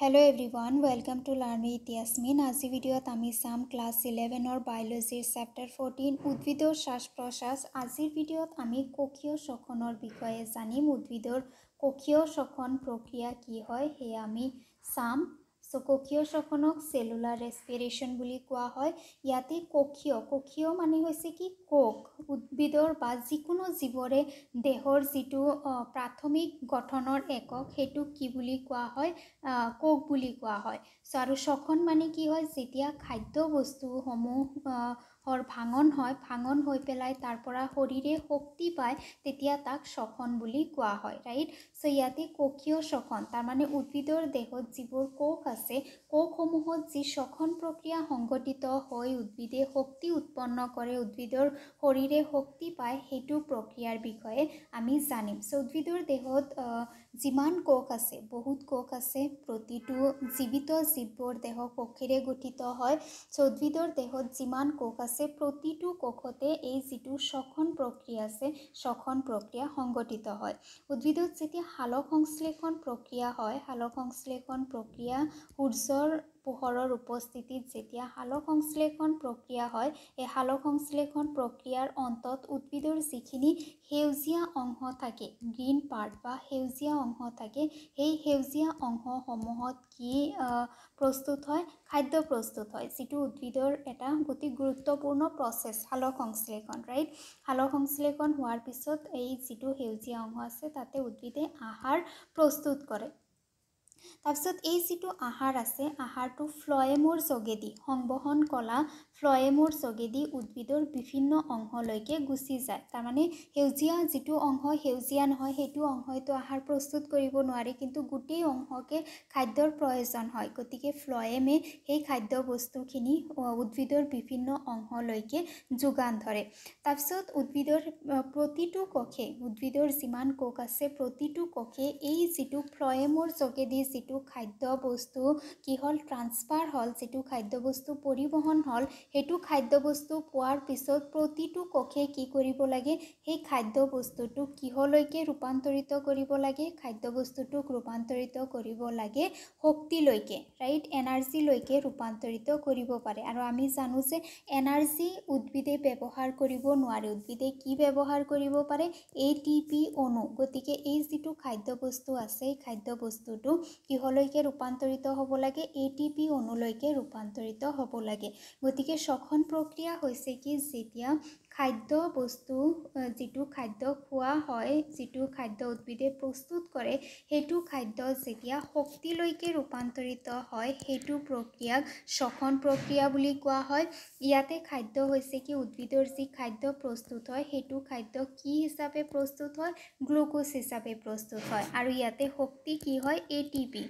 hello everyone welcome to learn with Yasmin আজি ভিডিঅ'ত আমি চাম ক্লাছ ইলেভেনৰ বায়'লজিৰ চেপ্টাৰ ফৰ্টিন উদ্ভিদৰ শ্বাস প্ৰশ্বাস আজিৰ ভিডিঅ'ত আমি ককীয় শ্বসনৰ বিষয়ে জানিম উদ্ভিদৰ ককীয় শ্বসন প্ৰক্ৰিয়া কি হয় সেয়া আমি চাম চকীয় শ্বসনক চেলুলাৰ ৰেছপিৰেশ্যন বুলি কোৱা হয় ইয়াতে কক্ষীয় কক্ষীয় মানে হৈছে কি কোক উদ্ভিদৰ বা যিকোনো জীৱৰে দেহৰ যিটো প্ৰাথমিক গঠনৰ একক সেইটোক কি বুলি কোৱা হয় কোক বুলি কোৱা হয় চ' আৰু শ্বসন মানে কি হয় যেতিয়া খাদ্যবস্তুসমূহ শৰ ভাঙন হয় ভাঙন হৈ পেলাই তাৰ পৰা শৰীৰে শক্তি পায় তেতিয়া তাক শখন বুলি কোৱা হয় ৰাইট চ' ইয়াতে কক্ষীয় শখন তাৰমানে উদ্ভিদৰ দেহত যিবোৰ কোষ আছে কোষসমূহত যি শখন প্ৰক্ৰিয়া সংঘটিত হৈ উদ্ভিদে শক্তি উৎপন্ন কৰে উদ্ভিদৰ শৰীৰে শক্তি পায় সেইটো প্ৰক্ৰিয়াৰ বিষয়ে আমি জানিম চ' উদ্ভিদৰ দেহত যিমান কোষ আছে বহুত কোষ আছে প্ৰতিটো জীৱিত জীৱৰ দেহ কোষেৰে গঠিত হয় চ' উদ্ভিদৰ দেহত যিমান কোষ আছে প্ৰতিটো কোষতে এই যিটো শখন প্ৰক্ৰিয়া আছে শখন প্ৰক্ৰিয়া সংঘটিত হয় উদ্ভিদত যেতিয়া সালসংশ্লেষণ প্ৰক্ৰিয়া হয় সালসংশ্লেষণ প্ৰক্ৰিয়া সূৰ্য সূৰ্যৰ পোহৰৰ উপস্থিতিত যেতিয়া সালক সংশ্লেষণ প্ৰক্ৰিয়া হয় এই সালক সংশ্লেষণ প্ৰক্ৰিয়াৰ অন্তত উদ্ভিদৰ যিখিনি সেউজীয়া অংশ থাকে গ্ৰীণ পাৰ্ট বা সেউজীয়া অংশ থাকে সেই সেউজীয়া অংশসমূহত কি প্ৰস্তুত হয় খাদ্য প্ৰস্তুত হয় যিটো উদ্ভিদৰ এটা অতি গুৰুত্বপূৰ্ণ প্ৰচেছ সালক ৰাইট সালক হোৱাৰ পিছত এই যিটো সেউজীয়া অংশ আছে তাতে উদ্ভিদে আহাৰ প্ৰস্তুত কৰে তাৰপিছত এই যিটো আহাৰ আছে আহাৰটো ফ্লয়েমৰ যোগেদি সংবহন কলা ফ্লয়েমৰ যোগেদি উদ্ভিদৰ বিভিন্ন অংশলৈকে গুচি যায় তাৰমানে সেউজীয়া যিটো অংশ সেউজীয়া নহয় সেইটো অংশইতো আহাৰ প্ৰস্তুত কৰিব নোৱাৰে কিন্তু গোটেই অংশকে খাদ্যৰ প্ৰয়োজন হয় গতিকে ফ্লয়েমে সেই খাদ্য বস্তুখিনি উদ্ভিদৰ বিভিন্ন অংশলৈকে যোগান ধৰে তাৰপিছত উদ্ভিদৰ প্ৰতিটো কক্ষে উদ্ভিদৰ যিমান কোষ আছে প্ৰতিটো কক্ষে এই যিটো ফ্লয়েমৰ যোগেদি যিটো খাদ্য বস্তু কি হ'ল ট্ৰান্সফাৰ হ'ল যিটো খাদ্য বস্তু পৰিবহণ হ'ল সেইটো খাদ্য বস্তু পোৱাৰ পিছত প্ৰতিটো কক্ষে কি কৰিব লাগে সেই খাদ্য বস্তুটো কিহলৈকে ৰূপান্তৰিত কৰিব লাগে খাদ্য বস্তুটোক ৰূপান্তৰিত কৰিব লাগে শক্তিলৈকে ৰাইট এনাৰ্জিলৈকে ৰূপান্তৰিত কৰিব পাৰে আৰু আমি জানো যে এনাৰ্জি উদ্ভিদে ব্যৱহাৰ কৰিব নোৱাৰে উদ্ভিদে কি ব্যৱহাৰ কৰিব পাৰে এ টি পি অণু গতিকে এই যিটো খাদ্য বস্তু আছে এই খাদ্য বস্তুটো কিহলৈকে ৰূপান্তৰিত হ'ব লাগে এ টি পি অনুলৈকে ৰূপান্তৰিত হ'ব লাগে গতিকে শ্বসন প্ৰক্ৰিয়া হৈছে কি যেতিয়া খাদ্য বস্তু যিটো খাদ্য খোৱা হয় যিটো খাদ্য উদ্ভিদে প্ৰস্তুত কৰে সেইটো খাদ্য যেতিয়া শক্তিলৈকে ৰূপান্তৰিত হয় সেইটো প্ৰক্ৰিয়াক শখন প্ৰক্ৰিয়া বুলি কোৱা হয় ইয়াতে খাদ্য হৈছে কি উদ্ভিদৰ যি খাদ্য প্ৰস্তুত হয় সেইটো খাদ্য কি হিচাপে প্ৰস্তুত হয় গ্লুক'জ হিচাপে প্ৰস্তুত হয় আৰু ইয়াতে শক্তি কি হয় এ টি পি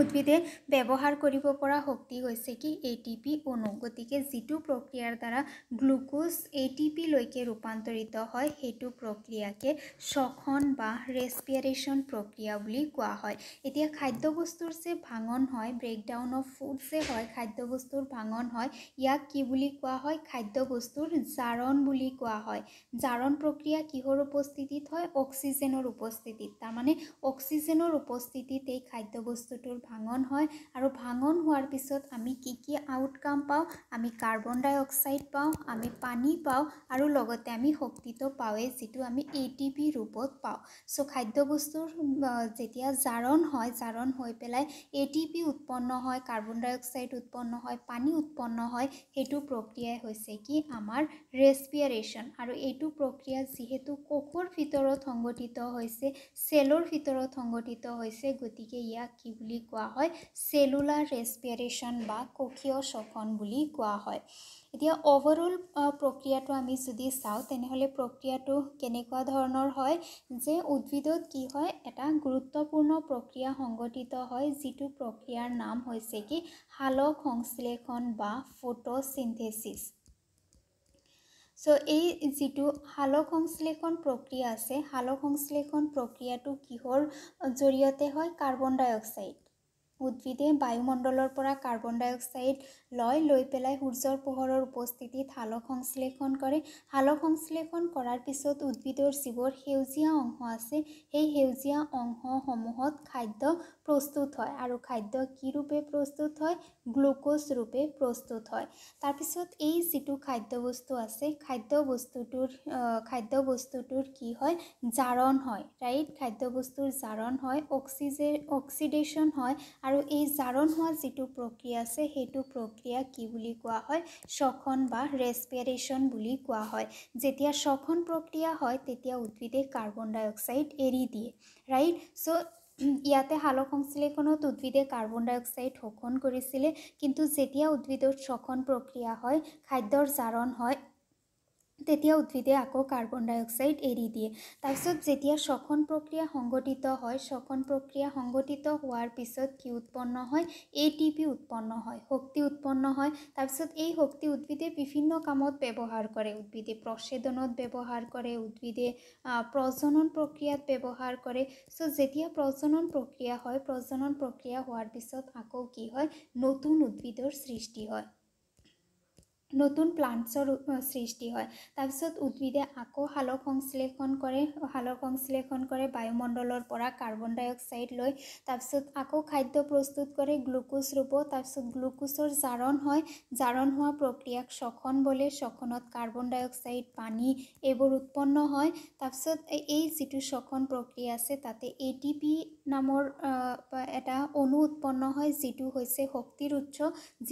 উদ্ভিদে ব্যৱহাৰ কৰিব পৰা শক্তি হৈছে কি এ টি পি অণু গতিকে যিটো প্ৰক্ৰিয়াৰ দ্বাৰা গ্লুক'জ এ টি পিলৈকে ৰূপান্তৰিত হয় সেইটো প্ৰক্ৰিয়াকে শখন বা ৰেচপিয়াৰেশ্যন প্ৰক্ৰিয়া বুলি কোৱা হয় এতিয়া খাদ্যবস্তুৰ যে ভাঙন হয় ব্ৰেকডাউন অফ ফুড যে হয় খাদ্যবস্তুৰ ভাঙন হয় ইয়াক কি বুলি কোৱা হয় খাদ্যবস্তুৰ জাৰণ বুলি কোৱা হয় জাৰণ প্ৰক্ৰিয়া কিহৰ উপস্থিতিত হয় অক্সিজেনৰ উপস্থিতিত তাৰমানে অক্সিজেনৰ উপস্থিতিত এই খাদ্যবস্তুটো চাইকেলটোৰ ভাঙন হয় আৰু ভাঙন হোৱাৰ পিছত আমি কি কি আউটকাম পাওঁ আমি কাৰ্বন ডাই অক্সাইড পাওঁ আমি পানী পাওঁ আৰু লগতে আমি শক্তিটো পাওঁৱেই যিটো আমি এ টি পি ৰূপত পাওঁ চ' খাদ্যবস্তুৰ যেতিয়া জাৰণ হয় জাৰণ হৈ পেলাই এ টি পি উৎপন্ন হয় কাৰ্বন ডাই অক্সাইড উৎপন্ন হয় পানী উৎপন্ন হয় সেইটো প্ৰক্ৰিয়াই হৈছে কি আমাৰ ৰেচপিয়াৰেশ্যন আৰু এইটো প্ৰক্ৰিয়া যিহেতু কোষৰ ভিতৰত সংগঠিত হৈছে চেলৰ ভিতৰত সংগঠিত হৈছে গতিকে ইয়াক কি বুলি বুলি কোৱা হয় চেলুলাৰ ৰেচপিয়াৰেশ্যন বা কক্ষীয় শ্বসন বুলি কোৱা হয় এতিয়া অ'ভাৰঅল প্ৰক্ৰিয়াটো আমি যদি চাওঁ তেনেহ'লে প্ৰক্ৰিয়াটো কেনেকুৱা ধৰণৰ হয় যে উদ্ভিদত কি হয় এটা গুৰুত্বপূৰ্ণ প্ৰক্ৰিয়া সংঘটিত হয় যিটো প্ৰক্ৰিয়াৰ নাম হৈছে কি শালক সংশ্লেষণ বা ফটোচিনথেচিছ চ' এই যিটো শালক সংশ্লেষণ প্ৰক্ৰিয়া আছে শালক সংশ্লেষণ প্ৰক্ৰিয়াটো কিহৰ জৰিয়তে হয় কাৰ্বন ডাই অক্সাইড উদ্ভিদে বায়ুমণ্ডলৰ পৰা কাৰ্বন ডাই অক্সাইড লয় লৈ পেলাই সূৰ্যৰ পোহৰৰ উপস্থিতিত হালক সংশ্লেষণ কৰে হালক সংশ্লেষণ কৰাৰ পিছত উদ্ভিদৰ যিবোৰ সেউজীয়া অংশ আছে সেই সেউজীয়া অংশসমূহত খাদ্য প্ৰস্তুত হয় আৰু খাদ্য কি ৰূপে প্ৰস্তুত হয় গ্লুক'জ ৰূপে প্ৰস্তুত হয় তাৰপিছত এই যিটো খাদ্যবস্তু আছে খাদ্যবস্তুটোৰ খাদ্যবস্তুটোৰ কি হয় জাৰণ হয় ৰাইট খাদ্যবস্তুৰ জাৰণ হয় অক্সিজে অক্সিডেশ্যন হয় আৰু এই জাৰণ হোৱা যিটো প্ৰক্ৰিয়া আছে সেইটো প্ৰক্ৰিয়া কি বুলি কোৱা হয় শখন বা ৰেচপিৰেশ্যন বুলি কোৱা হয় যেতিয়া শখন প্ৰক্ৰিয়া হয় তেতিয়া উদ্ভিদে কাৰ্বন ডাই অক্সাইড এৰি দিয়ে ৰাইট চ' ইয়াতে সালোক সংশ্লেষণত উদ্ভিদে কাৰ্বন ডাই অক্সাইড শোষণ কৰিছিলে কিন্তু যেতিয়া উদ্ভিদৰ শোষণ প্ৰক্ৰিয়া হয় খাদ্যৰ জাৰণ হয় তেতিয়া উদ্ভিদে আকৌ কাৰ্বন ডাই অক্সাইড এৰি দিয়ে তাৰপিছত যেতিয়া শ্বসন প্ৰক্ৰিয়া সংঘটিত হয় শ্বসন প্ৰক্ৰিয়া সংঘটিত হোৱাৰ পিছত কি উৎপন্ন হয় এ টি পি উৎপন্ন হয় শক্তি উৎপন্ন হয় তাৰপিছত এই শক্তি উদ্ভিদে বিভিন্ন কামত ব্যৱহাৰ কৰে উদ্ভিদে প্ৰচেদনত ব্যৱহাৰ কৰে উদ্ভিদে প্ৰজনন প্ৰক্ৰিয়াত ব্যৱহাৰ কৰে চ' যেতিয়া প্ৰজনন প্ৰক্ৰিয়া হয় প্ৰজনন প্ৰক্ৰিয়া হোৱাৰ পিছত আকৌ কি হয় নতুন উদ্ভিদৰ সৃষ্টি হয় নতুন প্লাণ্টছৰ সৃষ্টি হয় তাৰপিছত উদ্ভিদে আকৌ সালক সংশ্লেষণ কৰে সালক সংশ্লেষণ কৰে বায়ুমণ্ডলৰ পৰা কাৰ্বন ডাই অক্সাইড লৈ তাৰপিছত আকৌ খাদ্য প্ৰস্তুত কৰে গ্লুক'জ ৰূপত তাৰপিছত গ্লুক'জৰ জাৰণ হয় জাৰণ হোৱা প্ৰক্ৰিয়াক শখন বোলে শখনত কাৰ্বন ডাই অক্সাইড পানী এইবোৰ উৎপন্ন হয় তাৰপিছত এই যিটো শখন প্ৰক্ৰিয়া আছে তাতে এ টি পি নামৰ এটা অণু উৎপন্ন হয় যিটো হৈছে শক্তিৰ উৎস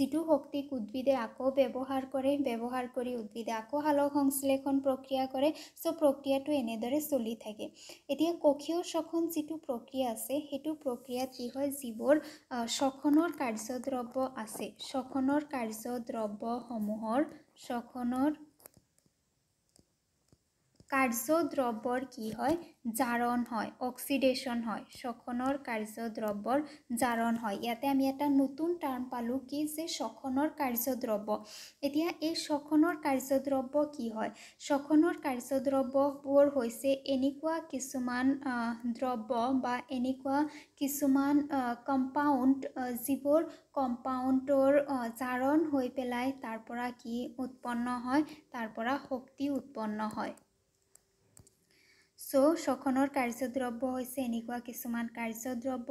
যিটো শক্তিক উদ্ভিদে আকৌ ব্যৱহাৰ কৰে ব্যৱহাৰ কৰি উদ্ভিদে আকৌ আলোক সংশ্লেষণ প্ৰক্ৰিয়া কৰে চ' প্ৰক্ৰিয়াটো এনেদৰে চলি থাকে এতিয়া কখীয় শখন যিটো প্ৰক্ৰিয়া আছে সেইটো প্ৰক্ৰিয়াত কি হয় যোৰ শখনেৰ কাৰ্যদ্ৰব্য আছে শখনেৰ কাৰ্যদ্ৰব্য সমূহৰ শখনেৰ কাৰ্যদ্ৰব্যৰ কি হয় জাৰণ হয় অক্সিডেশ্যন হয় শখনৰ কাৰ্যদ্ৰব্যৰ জাৰণ হয় ইয়াতে আমি এটা নতুন টাৰ্ম পালোঁ কি যে শখনৰ কাৰ্যদ্ৰব্য এতিয়া এই শখনৰ কাৰ্যদ্ৰব্য কি হয় শখনৰ কাৰ্যদ্ৰব্যবোৰ হৈছে এনেকুৱা কিছুমান দ্ৰব্য বা এনেকুৱা কিছুমান কম্পাউণ্ড যিবোৰ কম্পাউণ্ডৰ জাৰণ হৈ পেলাই তাৰ পৰা কি উৎপন্ন হয় তাৰ পৰা শক্তি উৎপন্ন হয় সো শখনৰ কাৰ্যদ্ৰব্য হৈছে এনেকুৱা কিছুমান কাৰ্যদ্ৰব্য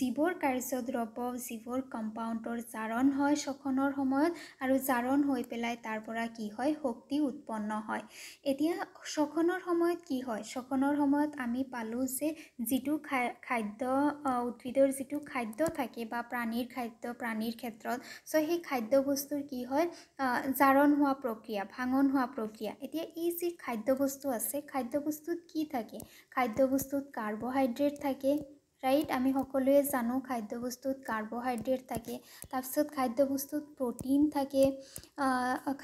যিবোৰ কাৰ্যদ্ৰব্য যিবোৰ কম্পাউণ্ডৰ জাৰণ হয় শখনৰ সময়ত আৰু জাৰণ হৈ পেলাই তাৰ পৰা কি হয় শক্তি উৎপন্ন হয় এতিয়া শখনৰ সময়ত কি হয় শখনৰ সময়ত আমি পালোঁ যে যিটো খা খাদ্য উদ্ভিদৰ যিটো খাদ্য থাকে বা প্ৰাণীৰ খাদ্য প্ৰাণীৰ ক্ষেত্ৰত ছ' সেই খাদ্যবস্তুৰ কি হয় জাৰণ হোৱা প্ৰক্ৰিয়া ভাঙন হোৱা প্ৰক্ৰিয়া এতিয়া এই যি খাদ্যবস্তু আছে খাদ্যবস্তুত কি থাকে থাকে খাদ্যবস্তুত কাৰ্বহাইড্ৰেট থাকে ৰাইট আমি সকলোৱে জানো খাদ্যবস্তুত কাৰ্বহাইড্ৰেট থাকে তাৰপিছত খাদ্যবস্তুত প্ৰটিন থাকে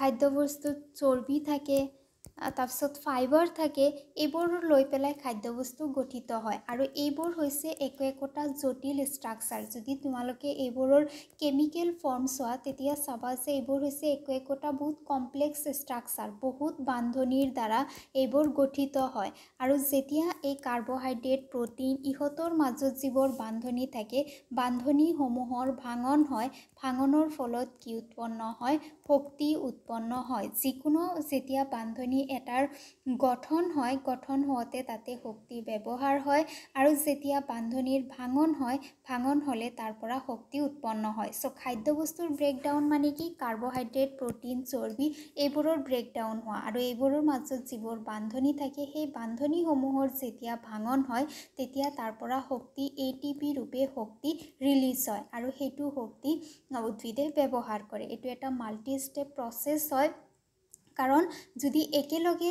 খাদ্যবস্তুত চৰ্বি থাকে তাৰপিছত ফাইবাৰ থাকে এইবোৰ লৈ পেলাই খাদ্যবস্তু গঠিত হয় আৰু এইবোৰ হৈছে একো একোটা জটিল ষ্ট্ৰাকচাৰ যদি তোমালোকে এইবোৰৰ কেমিকেল ফৰ্ম চোৱা তেতিয়া চাবা যে এইবোৰ হৈছে একো একোটা বহুত কমপ্লেক্স ষ্ট্ৰাকচাৰ বহুত বান্ধনিৰ দ্বাৰা এইবোৰ গঠিত হয় আৰু যেতিয়া এই কাৰ্বহাইড্ৰেট প্ৰটিন ইহঁতৰ মাজত যিবোৰ বান্ধনি থাকে বান্ধনিসমূহৰ ভাঙন হয় ভাঙনৰ ফলত কি উৎপন্ন হয় শক্তি উৎপন্ন হয় যিকোনো যেতিয়া বান্ধনি এটাৰ গঠন হয় গঠন হওঁতে তাতে শক্তি ব্যৱহাৰ হয় আৰু যেতিয়া বান্ধনিৰ ভাঙন হয় ভাঙন হ'লে তাৰ পৰা শক্তি উৎপন্ন হয় চ' খাদ্যবস্তুৰ ব্ৰেকডাউন মানে কি কাৰ্বহাইড্ৰেট প্ৰটিন চৰ্বি এইবোৰৰ ব্ৰেকডাউন হোৱা আৰু এইবোৰৰ মাজত যিবোৰ বান্ধনি থাকে সেই বান্ধনিসমূহৰ যেতিয়া ভাঙন হয় তেতিয়া তাৰ পৰা শক্তি এ টি পি ৰূপে শক্তি ৰিলিজ হয় আৰু সেইটো শক্তি উদ্ভিদে ব্যৱহাৰ কৰে এইটো এটা মাল্টি থ্ৰী ষ্টেপ প্ৰচেছ হয় কাৰণ যদি একেলগে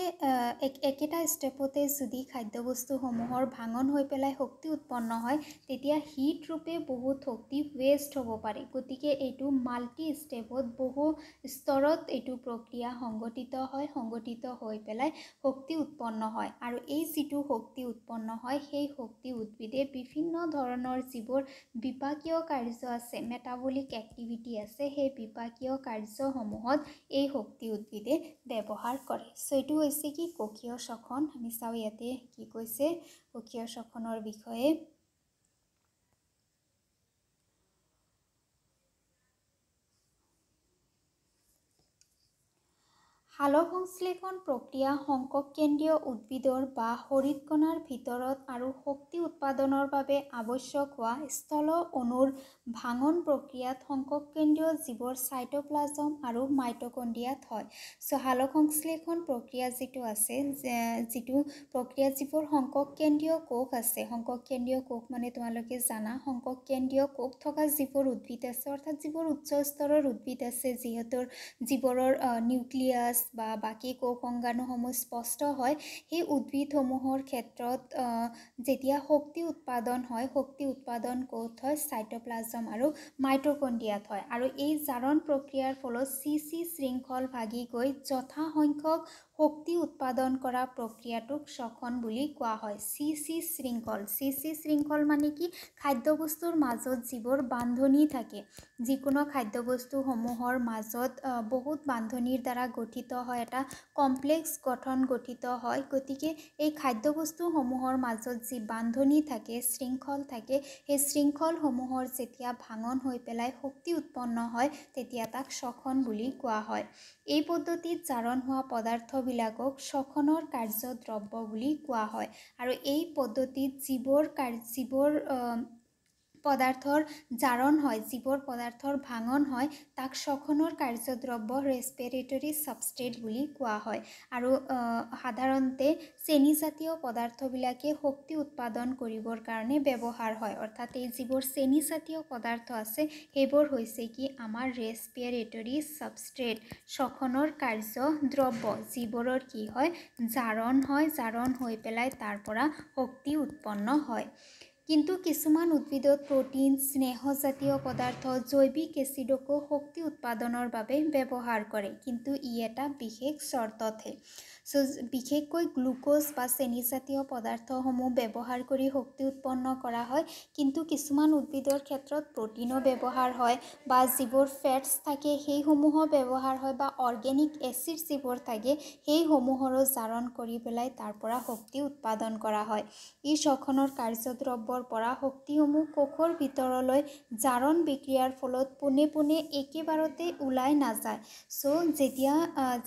একেটা ষ্টেপতে যদি খাদ্যবস্তুসমূহৰ ভাঙন হৈ পেলাই শক্তি উৎপন্ন হয় তেতিয়া হিট ৰূপে বহুত শক্তি ৱেষ্ট হ'ব পাৰে গতিকে এইটো মাল্টি ষ্টেপত বহু স্তৰত এইটো প্ৰক্ৰিয়া সংঘটিত হয় সংগঠিত হৈ পেলাই শক্তি উৎপন্ন হয় আৰু এই যিটো শক্তি উৎপন্ন হয় সেই শক্তি উদ্ভিদে বিভিন্ন ধৰণৰ যিবোৰ বিপাকীয় কাৰ্য আছে মেটাবলিক এক্টিভিটি আছে সেই বিপাকীয় কাৰ্যসমূহত এই শক্তি উদ্ভিদে ব্যৱহাৰ কৰে চ' এইটো হৈছে কি ককীয় শখন আমি চাওঁ ইয়াতে কি কৈছে ককীয় শখনৰ বিষয়ে সংশ্লেষণ প্ৰক্ৰিয়া সংকটকেন্দ্ৰীয় উদ্ভিদৰ বা হৰিতকণাৰ ভিতৰত আৰু শক্তি উৎপাদনৰ বাবে আৱশ্যক হোৱা স্থল অনুৰ ভাঙন প্ৰক্ৰিয়াত সংকটকেন্দ্ৰীয় জীৱৰ চাইট'প্লাজম আৰু মাইট'কণ্ডিয়াত হয় চ' সালসংশ্লেষণ প্ৰক্ৰিয়া যিটো আছে যিটো প্ৰক্ৰিয়া যিবোৰ সংকটকেন্দ্ৰীয় কোষ আছে সংকটকেন্দ্ৰীয় কোষ মানে তোমালোকে জানা সংকটকেন্দ্ৰীয় কোষ থকা যিবোৰ উদ্ভিদ আছে অৰ্থাৎ যিবোৰ উচ্চ স্তৰৰ উদ্ভিদ আছে যিহেতু জীৱৰৰ নিউক্লিয়াছ বা বাকী কৌসংগাণুসমূহ স্পষ্ট হয় সেই উদ্ভিদসমূহৰ ক্ষেত্ৰত যেতিয়া শক্তি উৎপাদন হয় শক্তি উৎপাদন ক'ত হয় চাইট'প্লাজম আৰু মাইট্ৰকণ্ডিয়াত হয় আৰু এই জাৰণ প্ৰক্ৰিয়াৰ ফলত চি চি শৃংখল ভাগি গৈ যথাসংখ্যক শক্তি উৎপাদন কৰা প্ৰক্ৰিয়াটোক শখন বুলি কোৱা হয় চি চি শৃংখল চি চি শৃংখল মানে কি খাদ্যবস্তুৰ মাজত যিবোৰ বান্ধনি থাকে যিকোনো খাদ্যবস্তুসমূহৰ মাজত বহুত বান্ধনিৰ দ্বাৰা গঠিত হয় এটা কমপ্লেক্স গঠন গঠিত হয় গতিকে এই খাদ্যবস্তুসমূহৰ মাজত যি বান্ধনি থাকে শৃংখল থাকে সেই শৃংখলসমূহৰ যেতিয়া ভাঙন হৈ পেলাই শক্তি উৎপন্ন হয় তেতিয়া তাক শখন বুলি কোৱা হয় এই পদ্ধতিত জাৰণ হোৱা পদাৰ্থ বস্তুবিলাকক শখনৰ কাৰ্যদ্ৰব্য বুলি কোৱা হয় আৰু এই পদ্ধতিত যিবোৰ কাৰ্য যিবোৰ পদাৰ্থৰ জাৰণ হয় যিবোৰ পদাৰ্থৰ ভাঙন হয় তাক শখনৰ কাৰ্যদ্ৰব্য ৰেচপেৰেটৰী ছাবষ্টেট বুলি কোৱা হয় আৰু সাধাৰণতে চেনীজাতীয় পদাৰ্থবিলাকে শক্তি উৎপাদন কৰিবৰ কাৰণে ব্যৱহাৰ হয় অৰ্থাৎ এই যিবোৰ চেনীজাতীয় পদাৰ্থ আছে সেইবোৰ হৈছে কি আমাৰ ৰেচপেৰেটৰী ছাবষ্টেট শখনৰ কাৰ্যদ্ৰব্য যিবোৰৰ কি হয় জাৰণ হয় জাৰণ হৈ পেলাই তাৰ পৰা শক্তি উৎপন্ন হয় কিন্তু কিছুমান উদ্ভিদত প্ৰটিন স্নেহজাতীয় পদাৰ্থ জৈৱিক এচিডকো শক্তি উৎপাদনৰ বাবে ব্যৱহাৰ কৰে কিন্তু ই এটা বিশেষ চৰ্ততহে চ' বিশেষকৈ গ্লুক'জ বা চেনিজাতীয় পদাৰ্থসমূহ ব্যৱহাৰ কৰি শক্তি উৎপন্ন কৰা হয় কিন্তু কিছুমান উদ্ভিদৰ ক্ষেত্ৰত প্ৰটিনো ব্যৱহাৰ হয় বা যিবোৰ ফেটছ থাকে সেইসমূহৰ ব্যৱহাৰ হয় বা অৰ্গেনিক এচিড যিবোৰ থাকে সেইসমূহৰো জাৰণ কৰি পেলাই তাৰ পৰা শক্তি উৎপাদন কৰা হয় ই স্বখনৰ কাৰ্যদ্ৰব্যৰ পৰা শক্তিসমূহ কোষৰ ভিতৰলৈ জাৰণ বিক্ৰিয়াৰ ফলত পোনে পোনে একেবাৰতে ওলাই নাযায় চ' যেতিয়া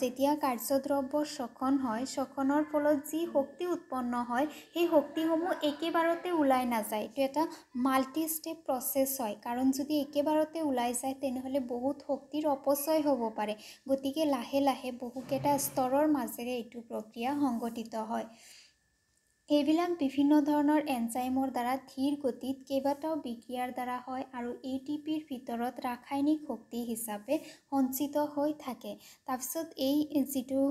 যেতিয়া কাৰ্যদ্ৰব্য স্বখন ঘৰ্ষণ হয় ছখনৰ ফলত যি শক্তি উৎপন্ন হয় সেই শক্তিসমূহ একেবাৰতে ওলাই নাযায় এইটো এটা মাল্টি ষ্টেপ প্ৰচেছ হয় কাৰণ যদি একেবাৰতে ওলাই যায় তেনেহ'লে বহুত শক্তিৰ অপচয় হ'ব পাৰে গতিকে লাহে লাহে বহুকেইটা স্তৰৰ মাজেৰে এইটো প্ৰক্ৰিয়া সংঘটিত হয় এইবিলাক বিভিন্ন ধৰণৰ এনজাইমৰ দ্বাৰা ধীৰ গতিত কেইবাটাও বিক্ৰিয়াৰ দ্বাৰা হয় আৰু এ টি পিৰ ভিতৰত ৰাসায়নিক শক্তি হিচাপে সঞ্চিত হৈ থাকে তাৰপিছত এই যিটো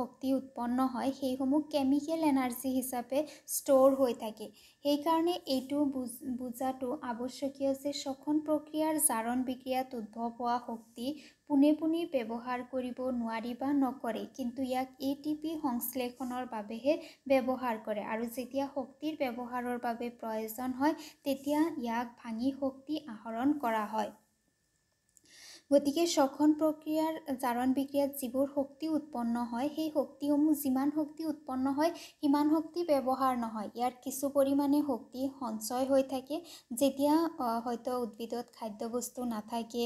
শক্তি উৎপন্ন হয় সেইসমূহ কেমিকেল এনাৰ্জি হিচাপে ষ্ট'ৰ হৈ থাকে সেইকাৰণে এইটো বুজ বুজাটো আৱশ্যকীয় যে সখন প্ৰক্ৰিয়াৰ জাৰণ বিক্ৰিয়াত উদ্ভৱ হোৱা শক্তি পোনে পোনে ব্যৱহাৰ কৰিব নোৱাৰি বা নকৰে কিন্তু ইয়াক এ টি পি সংশ্লেষণৰ বাবেহে ব্যৱহাৰ কৰে আৰু যেতিয়া শক্তিৰ ব্যৱহাৰৰ বাবে প্ৰয়োজন হয় তেতিয়া ইয়াক ভাঙি শক্তি আহৰণ কৰা হয় গতিকে শখন প্ৰক্ৰিয়াৰ জাৰণ বিক্ৰিয়াত যিবোৰ শক্তি উৎপন্ন হয় সেই শক্তিসমূহ যিমান শক্তি উৎপন্ন হয় সিমান শক্তি ব্যৱহাৰ নহয় ইয়াত কিছু পৰিমাণে শক্তি সঞ্চয় হৈ থাকে যেতিয়া হয়তো উদ্ভিদত খাদ্যবস্তু নাথাকে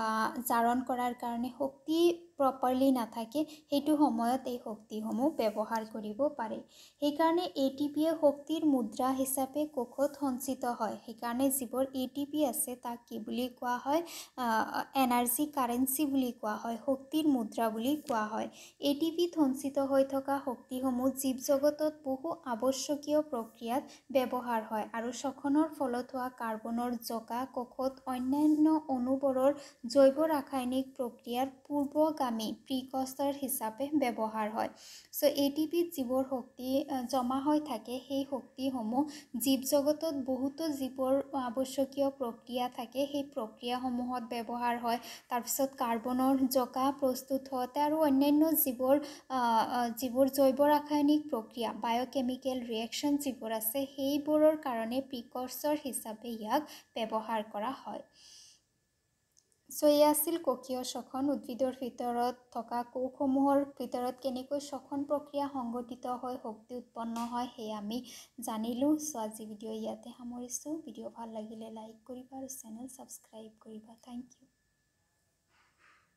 বা জাৰণ কৰাৰ কাৰণে শক্তি প্ৰপাৰলি নাথাকে সেইটো সময়ত এই শক্তিসমূহ ব্যৱহাৰ কৰিব পাৰে সেইকাৰণে এ টি পিয়ে শক্তিৰ মুদ্ৰা হিচাপে কোষত সঞ্চিত হয় সেইকাৰণে যিবোৰ এ টি পি আছে তাক কি বুলি কোৱা হয় এনাৰ্জি কাৰেঞ্চি বুলি কোৱা হয় শক্তিৰ মুদ্ৰা বুলি কোৱা হয় এ টি পিত সঞ্চিত হৈ থকা শক্তিসমূহ জীৱ জগতত বহু আৱশ্যকীয় প্ৰক্ৰিয়াত ব্যৱহাৰ হয় আৰু শখনৰ ফলত হোৱা কাৰ্বনৰ জকা কোষত অন্যান্য অনুবোৰৰ জৈৱ ৰাসায়নিক প্ৰক্ৰিয়াৰ পূৰ্বগা আমি প্ৰিকচাৰ হিচাপে ব্যৱহাৰ হয় চ' এ টি পিত যিবোৰ শক্তি জমা হৈ থাকে সেই শক্তিসমূহ জীৱ জগতত বহুতো যিবোৰ আৱশ্যকীয় প্ৰক্ৰিয়া থাকে সেই প্ৰক্ৰিয়াসমূহত ব্যৱহাৰ হয় তাৰপিছত কাৰ্বনৰ জকা প্ৰস্তুত হওঁতে আৰু অন্যান্য যিবোৰ যিবোৰ জৈৱ ৰাসায়নিক প্ৰক্ৰিয়া বায়'কেমিকেল ৰিয়েকশ্যন যিবোৰ আছে সেইবোৰৰ কাৰণে প্ৰিকচাৰ হিচাপে ইয়াক ব্যৱহাৰ কৰা হয় চৈয়া আছিল কক্ষীয় শখন উদ্ভিদৰ ভিতৰত থকা কোষসমূহৰ ভিতৰত কেনেকৈ শখন প্ৰক্ৰিয়া সংঘটিত হৈ শক্তি উৎপন্ন হয় সেয়া আমি জানিলোঁ চ' আজি ভিডিঅ' ইয়াতে সামৰিছোঁ ভিডিঅ' ভাল লাগিলে লাইক কৰিবা আৰু চেনেল ছাবস্ক্ৰাইব কৰিবা থেংক ইউ